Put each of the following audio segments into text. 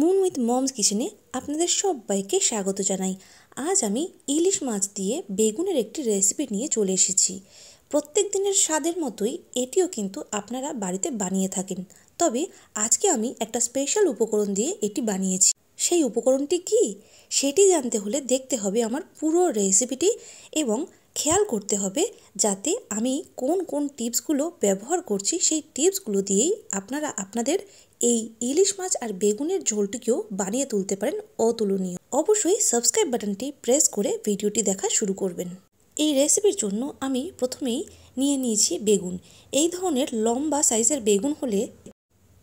moon with moms কিচেনে আপনাদের সবাইকে স্বাগত জানাই আজ আমি ইলিশ মাছ দিয়ে বেগুনের একটি রেসিপি নিয়ে চলে এসেছি প্রত্যেক দিনের স্বাদের মতোই এটিও কিন্তু আপনারা বাড়িতে বানিয়ে থাকেন তবে আজকে আমি একটা স্পেশাল উপকরণ দিয়ে এটি বানিয়েছি সেই উপকরণটি কি সেটি জানতে হলে দেখতে হবে আমার পুরো রেসিপিটি এবং খেয়াল করতে হবে যাতে আমি কোন কোন টিপসগুলো ব্যবহার করছি সেই টিপসগুলো দিয়েই আপনারা আপনাদের এই ইলিশ মাছ আর বেগুনের ঝোলটিকেও বানিয়ে তুলতে পারেন অতুলনীয় অবশ্যই সাবস্ক্রাইব বাটনটি প্রেস করে ভিডিওটি দেখা শুরু করবেন এই রেসিপির জন্য আমি প্রথমেই নিয়ে নিয়েছি বেগুন এই ধরনের লম্বা সাইজের বেগুন হলে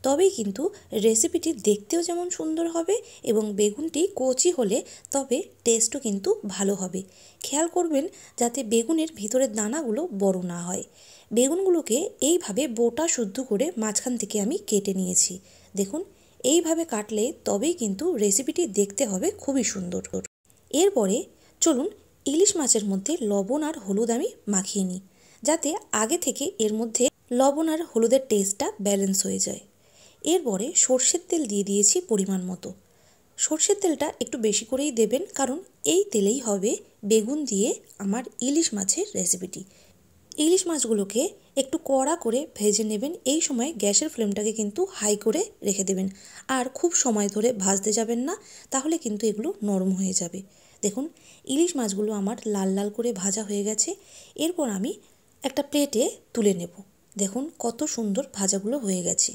তবেই কিন্তু রেসিপিটি দেখতেও যেমন সুন্দর হবে এবং বেগুনটি কচি হলে তবে টেস্টও কিন্তু ভালো হবে খেয়াল করবেন যাতে বেগুনের ভিতরের দানাগুলো বড় না হয় বেগুনগুলোকে এইভাবে বোটা শুদ্ধ করে মাঝখান থেকে আমি কেটে নিয়েছি দেখুন এইভাবে কাটলে তবেই কিন্তু রেসিপিটি দেখতে হবে খুবই সুন্দর এরপরে চলুন ইলিশ মাছের মধ্যে লবণ আর হলুদ আমি মাখিয়ে নিই যাতে আগে থেকে এর মধ্যে লবণ আর হলুদের টেস্টটা ব্যালেন্স হয়ে যায় এরপরে সর্ষের তেল দিয়ে দিয়েছি পরিমাণ মতো সর্ষের তেলটা একটু বেশি করেই দেবেন কারণ এই তেলেই হবে বেগুন দিয়ে আমার ইলিশ মাছের রেসিপিটি ইলিশ মাছগুলোকে একটু কড়া করে ভেজে নেবেন এই সময় গ্যাসের ফ্লেমটাকে কিন্তু হাই করে রেখে দেবেন আর খুব সময় ধরে ভাজতে যাবেন না তাহলে কিন্তু এগুলো নরম হয়ে যাবে দেখুন ইলিশ মাছগুলো আমার লাল লাল করে ভাজা হয়ে গেছে এরপর আমি একটা প্লেটে তুলে নেব দেখুন কত সুন্দর ভাজাগুলো হয়ে গেছে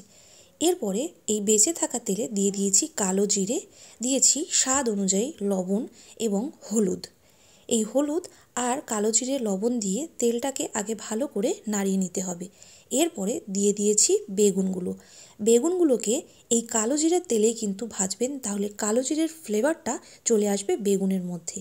এরপরে এই বেঁচে থাকা তেলে দিয়ে দিয়েছি কালো জিরে দিয়েছি স্বাদ অনুযায়ী লবণ এবং হলুদ এই হলুদ আর কালো জিরে লবণ দিয়ে তেলটাকে আগে ভালো করে নাড়িয়ে নিতে হবে এরপরে দিয়ে দিয়েছি বেগুনগুলো বেগুনগুলোকে এই কালো জিরের তেলেই কিন্তু ভাজবেন তাহলে কালো জিরের ফ্লেভারটা চলে আসবে বেগুনের মধ্যে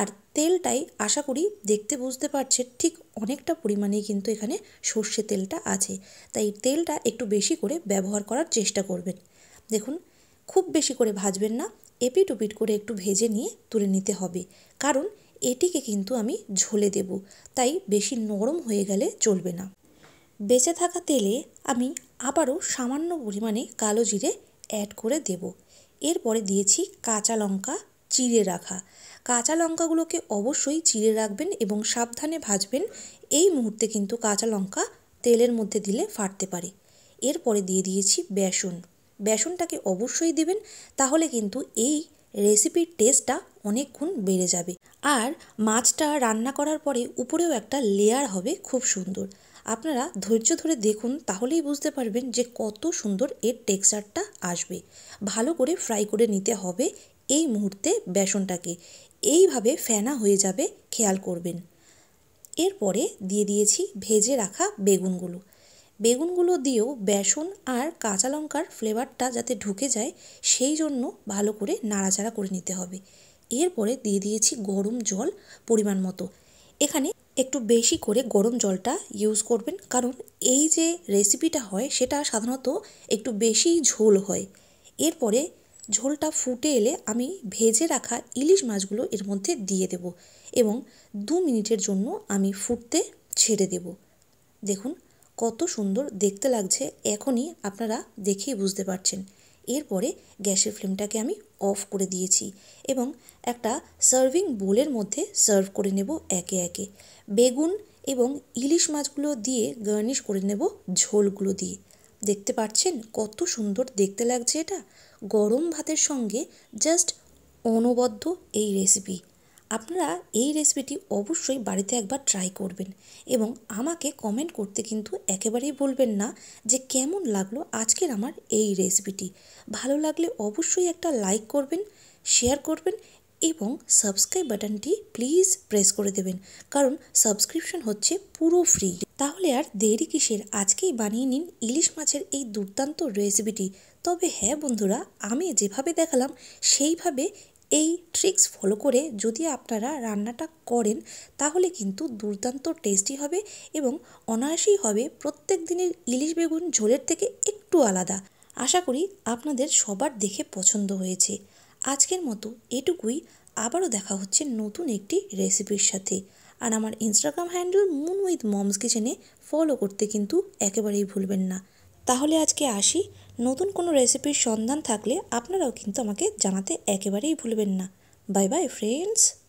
আর তেলটাই আশা করি দেখতে বুঝতে পারছে ঠিক অনেকটা পরিমাণেই কিন্তু এখানে সর্ষে তেলটা আছে তাই তেলটা একটু বেশি করে ব্যবহার করার চেষ্টা করবেন দেখুন খুব বেশি করে ভাজবেন না এপিট উপিট করে একটু ভেজে নিয়ে তুলে নিতে হবে কারণ এটিকে কিন্তু আমি ঝোলে দেব তাই বেশি নরম হয়ে গেলে চলবে না বেঁচে থাকা তেলে আমি আবারও সামান্য পরিমাণে কালো জিরে অ্যাড করে দেব এরপরে দিয়েছি কাঁচা লঙ্কা চিড়ে রাখা কাঁচা লঙ্কাগুলোকে অবশ্যই চিড়ে রাখবেন এবং সাবধানে ভাজবেন এই মুহূর্তে কিন্তু কাঁচা লঙ্কা তেলের মধ্যে দিলে ফাটতে পারে এরপরে দিয়ে দিয়েছি বেসন বেসনটাকে অবশ্যই দেবেন তাহলে কিন্তু এই রেসিপির টেস্টটা অনেক গুণ বেড়ে যাবে আর মাছটা রান্না করার পরে উপরেও একটা লেয়ার হবে খুব সুন্দর আপনারা ধৈর্য ধরে দেখুন তাহলেই বুঝতে পারবেন যে কত সুন্দর এর টেক্সচারটা আসবে ভালো করে ফ্রাই করে নিতে হবে এই মুহূর্তে বেসনটাকে এইভাবে ফেনা হয়ে যাবে খেয়াল করবেন এরপরে দিয়ে দিয়েছি ভেজে রাখা বেগুনগুলো বেগুনগুলো দিয়েও বেসন আর কাঁচা লঙ্কার ফ্লেভারটা যাতে ঢুকে যায় সেই জন্য ভালো করে নাড়াচাড়া করে নিতে হবে এরপরে দিয়ে দিয়েছি গরম জল পরিমাণ মতো এখানে একটু বেশি করে গরম জলটা ইউজ করবেন কারণ এই যে রেসিপিটা হয় সেটা সাধারণত একটু বেশি ঝোল হয় এরপরে ঝোলটা ফুটে এলে আমি ভেজে রাখা ইলিশ মাছগুলো এর মধ্যে দিয়ে দেব এবং দু মিনিটের জন্য আমি ফুটতে ছেড়ে দেব দেখুন কত সুন্দর দেখতে লাগছে এখনই আপনারা দেখেই বুঝতে পারছেন এরপরে গ্যাসের ফ্লেমটাকে আমি অফ করে দিয়েছি এবং একটা সার্ভিং বোলের মধ্যে সার্ভ করে নেব একে একে বেগুন এবং ইলিশ মাছগুলো দিয়ে গার্নিশ করে নেব ঝোলগুলো দিয়ে দেখতে পাচ্ছেন কত সুন্দর দেখতে লাগছে এটা গরম ভাতের সঙ্গে জাস্ট অনবদ্য এই রেসিপি আপনারা এই রেসিপিটি অবশ্যই বাড়িতে একবার ট্রাই করবেন এবং আমাকে কমেন্ট করতে কিন্তু একেবারেই বলবেন না যে কেমন লাগলো আজকের আমার এই রেসিপিটি ভালো লাগলে অবশ্যই একটা লাইক করবেন শেয়ার করবেন এবং সাবস্ক্রাইব বাটনটি প্লিজ প্রেস করে দেবেন কারণ সাবস্ক্রিপশন হচ্ছে পুরো ফ্রি তাহলে আর দেরি কিসের আজকেই বানিয়ে নিন ইলিশ মাছের এই দুর্দান্ত রেসিপিটি তবে হ্যাঁ বন্ধুরা আমি যেভাবে দেখালাম সেইভাবে এই ট্রিক্স ফলো করে যদি আপনারা রান্নাটা করেন তাহলে কিন্তু দুর্দান্ত টেস্টি হবে এবং অনায়াসেই হবে প্রত্যেক দিনের ইলিশ বেগুন ঝোলের থেকে একটু আলাদা আশা করি আপনাদের সবার দেখে পছন্দ হয়েছে আজকের মতো এটুকুই আবারও দেখা হচ্ছে নতুন একটি রেসিপির সাথে আর আমার Instagram handle moon with moms কিচেনে ফলো করতে কিন্তু একেবারেই ভুলবেন না তাহলে আজকে আসি নতুন কোনো রেসিপির সন্ধান থাকলে আপনারাও কিন্তু আমাকে জানাতে একেবারেই ভুলবেন না বাই বাই ফ্রেন্ডস